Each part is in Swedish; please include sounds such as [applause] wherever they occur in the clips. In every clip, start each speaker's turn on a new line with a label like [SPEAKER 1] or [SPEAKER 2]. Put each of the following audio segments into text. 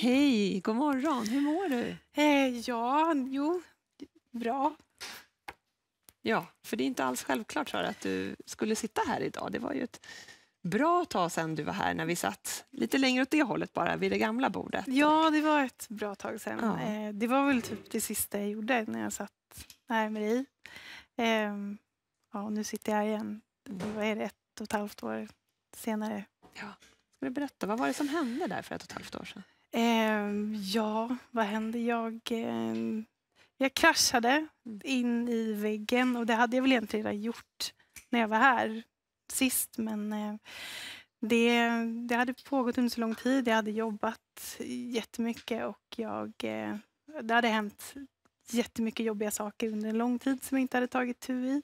[SPEAKER 1] Hej, god morgon. Hur mår du? Eh, ja, jo, bra. Ja, för det är inte alls självklart för att du skulle sitta här idag. Det var ju ett bra tag sedan du var här när vi satt lite längre åt det hållet bara, vid det gamla bordet.
[SPEAKER 2] Ja, det var ett bra tag sedan. Ja. Eh, det var väl typ det sista jag gjorde när jag satt här med dig. Eh, ja, nu sitter jag här igen. Mm. Vad är det, ett och ett halvt år senare? Ja. Ska du berätta,
[SPEAKER 1] vad var det som hände där för ett och ett halvt år sedan?
[SPEAKER 2] Eh, ja, vad hände? Jag, eh, jag kraschade mm. in i väggen och det hade jag väl egentligen redan gjort när jag var här sist. Men eh, det, det hade pågått under så lång tid. Jag hade jobbat jättemycket och jag, eh, det hade hänt jättemycket jobbiga saker under en lång tid som jag inte hade tagit tur i.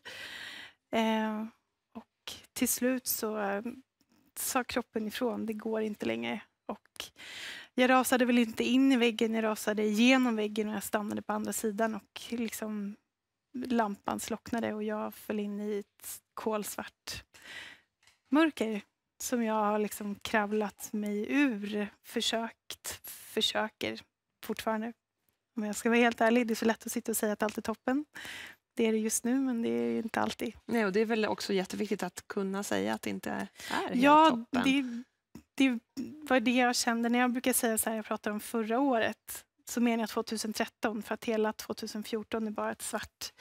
[SPEAKER 2] Ehm, och till slut så eh, sa kroppen ifrån, det går inte längre. Och jag rasade väl inte in i väggen, jag rasade igenom väggen och jag stannade på andra sidan och liksom lampan slocknade och jag föll in i ett kolsvart mörker som jag har liksom kravlat mig ur, försökt, försöker fortfarande. Om jag ska vara helt ärlig, det är så lätt att sitta och säga att allt är toppen. Det är det just nu, men det är inte alltid. Nej, och det är väl också jätteviktigt att kunna säga att det inte är helt ja, toppen. Ja, det var det jag kände när jag brukar säga så här, jag pratar om förra året, så menar jag 2013 för att hela 2014 är bara ett svart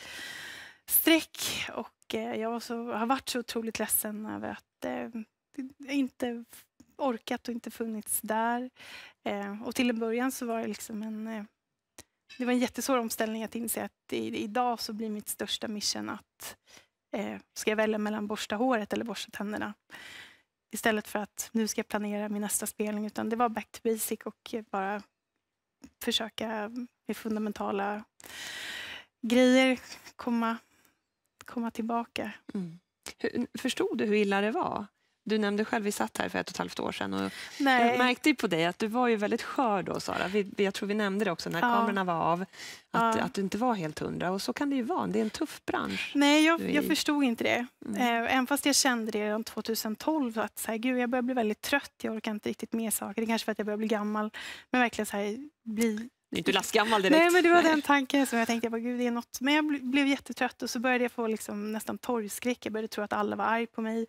[SPEAKER 2] streck och eh, jag så, har varit så otroligt ledsen över att eh, inte orkat och inte funnits där. Eh, och till en början så var det liksom en eh, det var en jättesvår omställning att inse att idag så blir mitt största mission att eh, ska jag välja mellan borsta håret eller borsta tänderna? istället för att nu ska jag planera min nästa spelning, utan det var back to basic och bara försöka med fundamentala grejer komma, komma tillbaka. Mm. Hur, förstod du hur illa det var?
[SPEAKER 1] Du nämnde själv, vi satt här för ett och ett halvt år sedan och Nej. jag märkte på dig att du var ju väldigt skör då Sara. Vi, jag tror vi nämnde det också när ja. kamerorna var av, att, ja. att du inte var helt hundra och så kan det ju vara, det är en
[SPEAKER 2] tuff bransch.
[SPEAKER 1] Nej, jag, jag förstod
[SPEAKER 2] inte det. Mm. Eh, även fast jag kände det redan 2012 att så här, gud, jag börjar bli väldigt trött, jag orkar inte riktigt med saker. Det är kanske för att jag börjar bli gammal, men verkligen så här, bli du är inte lastgammal direkt. Nej, men det var Nej. den tanken som jag tänkte, jag bara, gud det är något. Men jag blev jättetrött och så började jag få liksom nästan torgskräck. Jag började tro att alla var arg på mig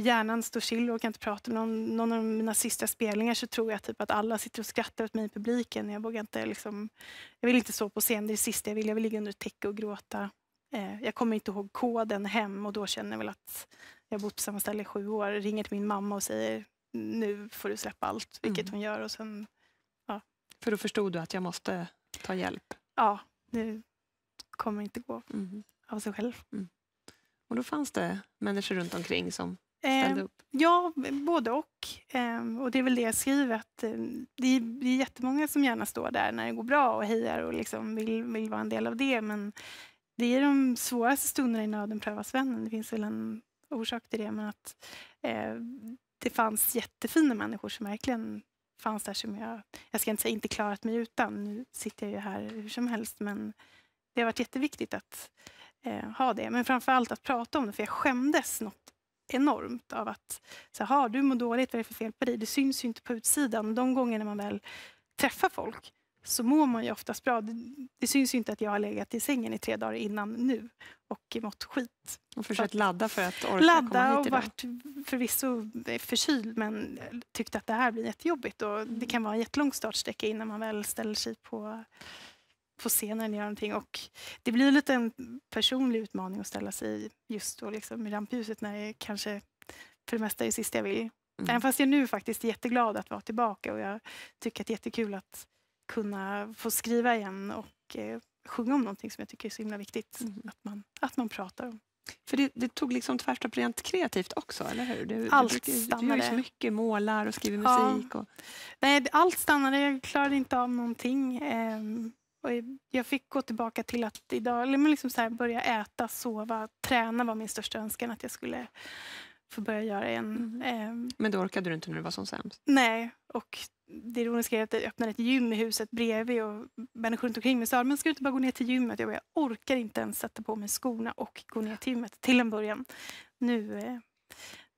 [SPEAKER 2] hjärnan står still och kan inte prata med någon, någon av mina sista spelningar så tror jag typ att alla sitter och skrattar åt mig i publiken. Jag vågar inte liksom, jag vill inte stå på scen, det är det sista jag vill. Jag vill ligga under ett täcke och gråta. Eh, jag kommer inte ihåg koden hem och då känner jag väl att jag har bott på samma ställe i sju år. Ringer till min mamma och säger nu får du släppa allt, vilket mm. hon gör. Och sen, ja.
[SPEAKER 1] För då förstod du att jag måste ta hjälp?
[SPEAKER 2] Ja, det kommer inte gå mm. av sig själv.
[SPEAKER 1] Mm. Och då fanns det människor runt omkring som
[SPEAKER 2] ställde ehm, upp? Eh, ja, både och. Eh, och det är väl det jag skriver, att eh, det, är, det är jättemånga som gärna står där när det går bra och hejar och liksom vill, vill vara en del av det. Men det är de svåraste stunderna i nöden prövas vännen. Det finns väl en orsak till det, men att eh, det fanns jättefina människor som verkligen fanns där som jag, jag ska inte säga inte klarat mig utan. Nu sitter jag ju här hur som helst, men det har varit jätteviktigt att eh, ha det. Men framför allt att prata om det, för jag skämdes något enormt av att så här, du mår dåligt, vad är det för fel på dig? Det syns ju inte på utsidan. De gångerna man väl träffar folk så mår man ju oftast bra. Det, det syns ju inte att jag har legat i sängen i tre dagar innan nu och mått skit. Och försökt för ladda för att orka ladda komma hit idag. och varit förvisso förkyld men tyckte att det här blir jättejobbigt. Och det kan vara en jättelång startsträcka innan man väl ställer sig på på scenen göra någonting. Och det blir lite en personlig utmaning att ställa sig just då liksom, i rampljuset när det kanske för det mesta är det sista jag vill. Mm. Även fast jag nu faktiskt är jätteglad att vara tillbaka och jag tycker att det är jättekul att kunna få skriva igen och eh, sjunga om någonting som jag tycker är så himla viktigt mm. att, man, att man pratar om.
[SPEAKER 1] För det, det tog liksom tvärs rent kreativt också, eller hur? Du, allt du, du, stannade. Du gör ju så mycket,
[SPEAKER 2] målar och skriver musik. Ja. Och... Nej, allt stannade. Jag klarade inte av någonting. Ehm, och jag fick gå tillbaka till att idag, liksom så här, börja äta, sova, träna var min största önskan att jag skulle få börja göra igen. Mm. Ehm.
[SPEAKER 1] Men det orkade du inte när du var som sämst?
[SPEAKER 2] Nej, och det ironiska är att det öppnade ett gym i huset bredvid och människor runt omkring mig sa men ska du inte bara gå ner till gymmet? Jag, bara, jag orkar inte ens sätta på mig skorna och gå ner till gymmet till en början. Nu, eh,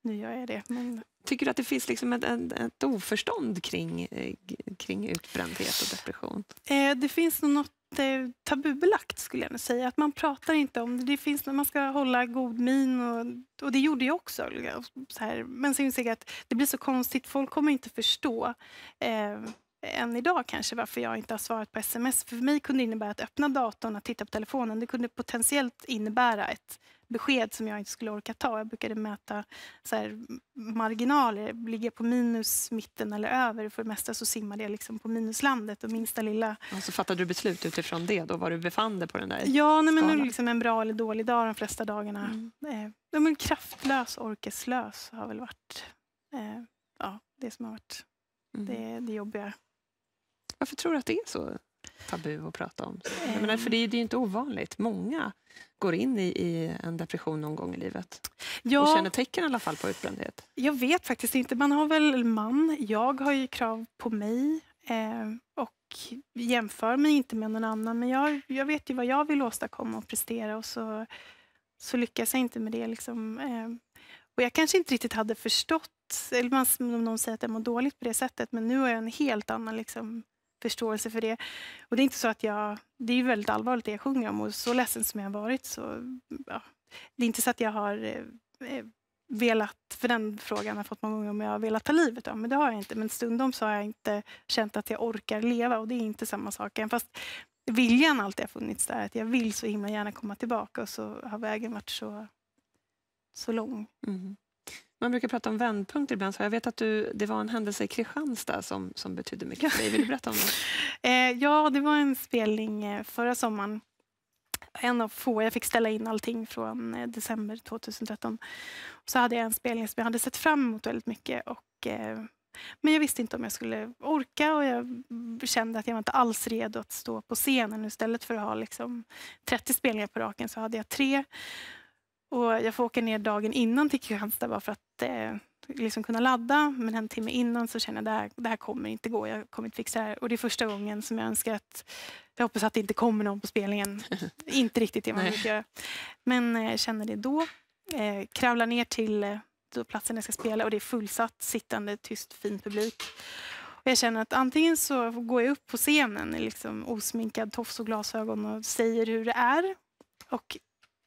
[SPEAKER 2] nu gör jag det. Men...
[SPEAKER 1] Tycker du att det finns liksom ett, ett, ett oförstånd kring eh, kring utbrändhet och depression?
[SPEAKER 2] Eh, det finns något eh, tabubelagt skulle jag säga. Att man pratar inte om det. det finns, man ska hålla god min och, och det gjorde jag också. Så här. Men så jag att det blir så konstigt. Folk kommer inte förstå. Eh, än idag kanske varför jag inte har svarat på sms. För mig kunde det innebära att öppna datorn och titta på telefonen. Det kunde potentiellt innebära ett besked som jag inte skulle orka ta. Jag brukade mäta så här, marginaler, ligga på minus, mitten eller över. För det mesta så simmade jag liksom på minuslandet och minsta lilla...
[SPEAKER 1] Och så fattade du beslut utifrån det då, var du befann dig på den där Ja, nej, men nu
[SPEAKER 2] liksom en bra eller dålig dag de flesta dagarna. Mm. Eh, men kraftlös, orkeslös har väl varit eh, ja, det som har varit mm. det, det jobbiga
[SPEAKER 1] varför tror du att det är så tabu att prata om? Jag menar, för det
[SPEAKER 2] är, ju inte ovanligt.
[SPEAKER 1] Många går in i, i, en depression någon gång i livet ja, och känner tecken i alla fall på utbrändhet.
[SPEAKER 2] Jag vet faktiskt inte. Man har väl man. Jag har ju krav på mig eh, och jämför mig inte med någon annan. Men jag, jag vet ju vad jag vill åstadkomma och prestera och så, så lyckas jag inte med det. Liksom. Eh, och jag kanske inte riktigt hade förstått, eller man, någon säger att jag mår dåligt på det sättet, men nu har jag en helt annan liksom, förståelse för det. Och det är inte så att jag... Det är väldigt allvarligt det jag sjunger om och så ledsen som jag har varit så... Ja, det är inte så att jag har eh, velat, för den frågan har fått många gånger om jag har velat ta livet av men det har jag inte. Men stundom så har jag inte känt att jag orkar leva och det är inte samma sak. Även fast viljan alltid har funnits där, att jag vill så himla gärna komma tillbaka och så har vägen varit så, så lång. Mm.
[SPEAKER 1] Man brukar prata om vändpunkter ibland, så jag vet att du, det var en händelse i Kristianstad som, som betydde mycket för dig. Vill
[SPEAKER 2] du berätta om det? [laughs] eh, ja, det var en spelning eh, förra sommaren. En av få, jag fick ställa in allting från eh, december 2013. Så hade jag en spelning som jag hade sett fram emot väldigt mycket. Och, eh, men jag visste inte om jag skulle orka och jag kände att jag var inte alls redo att stå på scenen. Istället för att ha liksom 30 spelningar på raken så hade jag tre. Och jag får åka ner dagen innan till Kristianstad bara för att eh, liksom kunna ladda, men en timme innan så känner jag det här, det här kommer inte gå, jag kommer inte fixa det här. Och det är första gången som jag önskar att, jag hoppas att det inte kommer någon på spelningen. [laughs] inte riktigt det man brukar göra. Men eh, känner det då, eh, kravlar ner till eh, platsen jag ska spela och det är fullsatt, sittande, tyst, fin publik. Och jag känner att antingen så går jag upp på scenen liksom osminkad, tofs och glasögon och säger hur det är och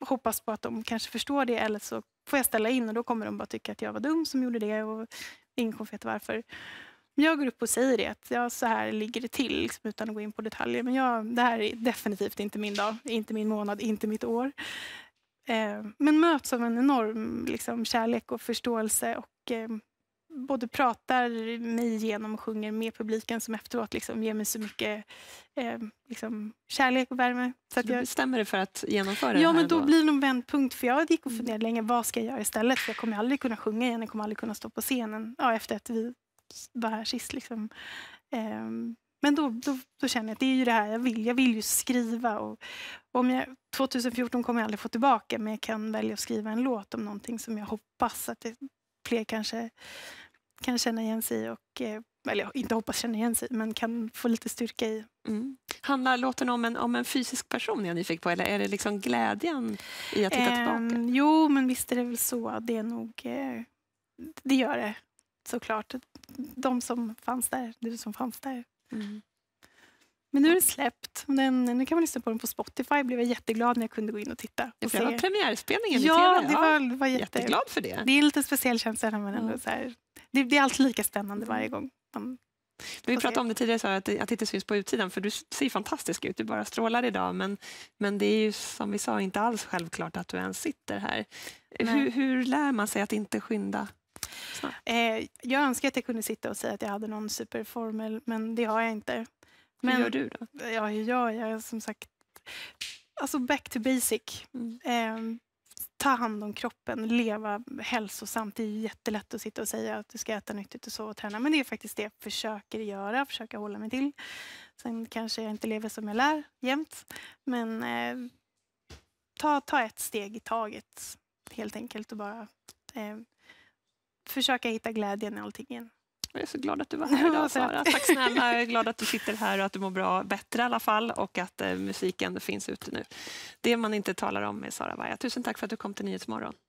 [SPEAKER 2] hoppas på att de kanske förstår det eller så får jag ställa in och då kommer de bara tycka att jag var dum som gjorde det och ingen kommer veta varför. Men jag går upp och säger det, att ja, så här ligger det till liksom, utan att gå in på detaljer. Men jag, det här är definitivt inte min dag, inte min månad, inte mitt år. Eh, men möts av en enorm liksom, kärlek och förståelse och eh, både pratar mig igenom och sjunger med publiken som efteråt liksom ger mig så mycket eh, liksom, kärlek och värme. Så, att jag bestämmer dig för att genomföra Ja, men då, då, blir det nog vändpunkt. För jag gick och mm. funderade länge, vad ska jag göra istället? För jag kommer aldrig kunna sjunga igen, jag kommer aldrig kunna stå på scenen ja, efter att vi var här sist. Liksom. Eh, men då, då, då, känner jag att det är ju det här jag vill. Jag vill ju skriva. Och, om jag, 2014 kommer jag aldrig få tillbaka, men jag kan välja att skriva en låt om någonting som jag hoppas att det fler kanske kan känna igen sig i och eh, eller inte hoppas känna igen sig men kan få lite styrka i. Mm.
[SPEAKER 1] Handlar låten om en, om en fysisk person jag är på eller är det liksom
[SPEAKER 2] glädjen i att titta um, tillbaka? Ehm, jo, men visst är det väl så. Det är nog... Eh, det gör det såklart. De som fanns där, du som fanns där. Mm. Men nu är det släppt. Den, nu kan man lyssna på den på Spotify. Blev jag jätteglad när jag kunde gå in och titta. Och det var premiärspelningen i tv. Det var, det var jätte... Jätteglad för det. Det är en lite speciell känsla. När ändå så här, det, det, är alltid lika spännande varje gång. Man,
[SPEAKER 1] vi pratade om det tidigare, så att det, att det inte syns på utsidan, för du ser fantastisk ut, du bara strålar idag. Men, men det är ju som vi sa inte alls självklart att du ens sitter här. Hur, hur, lär man sig att inte skynda?
[SPEAKER 2] Eh, jag önskar att jag kunde sitta och säga att jag hade någon superformel, men det har jag inte. Men, hur gör du då? Ja, hur gör jag? Som sagt, alltså back to basic. Mm. Eh, ta hand om kroppen, leva hälsosamt. Det är jättelätt att sitta och säga att du ska äta nyttigt och sova och träna. Men det är faktiskt det jag försöker göra, försöka hålla mig till. Sen kanske jag inte lever som jag lär jämt. Men eh, ta, ta ett steg i taget helt enkelt och bara eh, försöka hitta glädjen i allting igen.
[SPEAKER 1] Jag är så glad att du var här idag Sara. Tack snälla, jag är glad att du sitter här och att du mår bra, bättre i alla fall och att eh, musiken finns ute nu. Det man inte talar om med Sara Varga. Tusen tack för att du kom till Nyhetsmorgon.